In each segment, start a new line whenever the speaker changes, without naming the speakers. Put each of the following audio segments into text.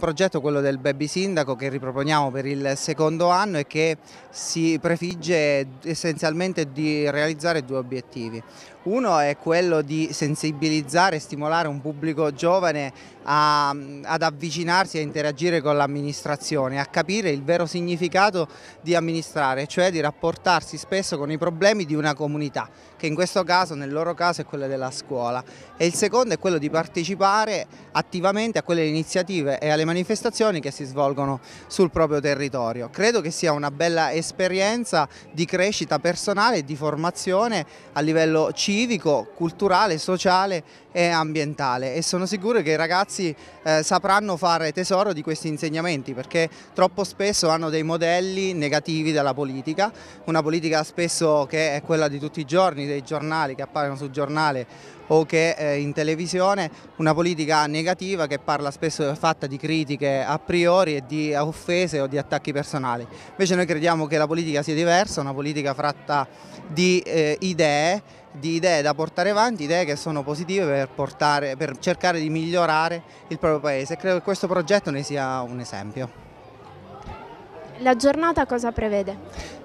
progetto quello del Baby Sindaco che riproponiamo per il secondo anno e che si prefigge essenzialmente di realizzare due obiettivi. Uno è quello di sensibilizzare e stimolare un pubblico giovane a, ad avvicinarsi e a interagire con l'amministrazione, a capire il vero significato di amministrare, cioè di rapportarsi spesso con i problemi di una comunità, che in questo caso, nel loro caso, è quella della scuola. E il secondo è quello di partecipare attivamente a quelle iniziative e alle manifestazioni che si svolgono sul proprio territorio. Credo che sia una bella esperienza di crescita personale e di formazione a livello civico, culturale, sociale e ambientale e sono sicuro che i ragazzi eh, sapranno fare tesoro di questi insegnamenti perché troppo spesso hanno dei modelli negativi della politica, una politica spesso che è quella di tutti i giorni, dei giornali che appaiono sul giornale o che eh, in televisione, una politica negativa che parla spesso fatta di crisi politiche a priori e di offese o di attacchi personali. Invece noi crediamo che la politica sia diversa, una politica fratta di eh, idee, di idee da portare avanti, idee che sono positive per, portare, per cercare di migliorare il proprio paese. Credo che questo progetto ne sia un esempio.
La giornata cosa prevede?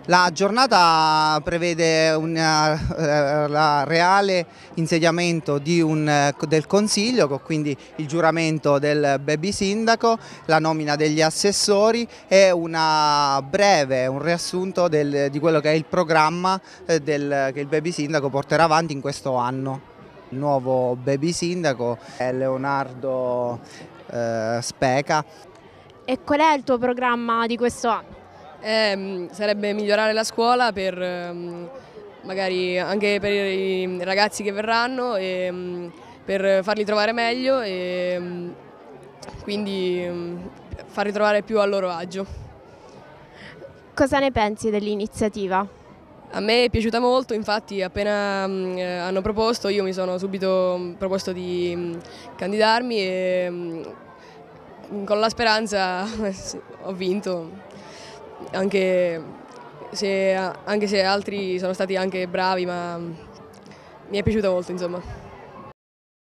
La giornata prevede un eh, reale insediamento un, eh, del Consiglio, quindi il giuramento del baby sindaco, la nomina degli assessori e una breve, un riassunto del, di quello che è il programma eh, del, che il baby sindaco porterà avanti in questo anno. Il nuovo baby sindaco è Leonardo eh, Speca
e qual è il tuo programma di questo anno? Eh, sarebbe migliorare la scuola per ehm, magari anche per i ragazzi che verranno e mm, per farli trovare meglio e mm, quindi mm, farli trovare più a loro agio. Cosa ne pensi dell'iniziativa? A me è piaciuta molto, infatti appena eh, hanno proposto io mi sono subito proposto di candidarmi e con la speranza ho vinto, anche se, anche se altri sono stati anche bravi, ma mi è piaciuta molto insomma.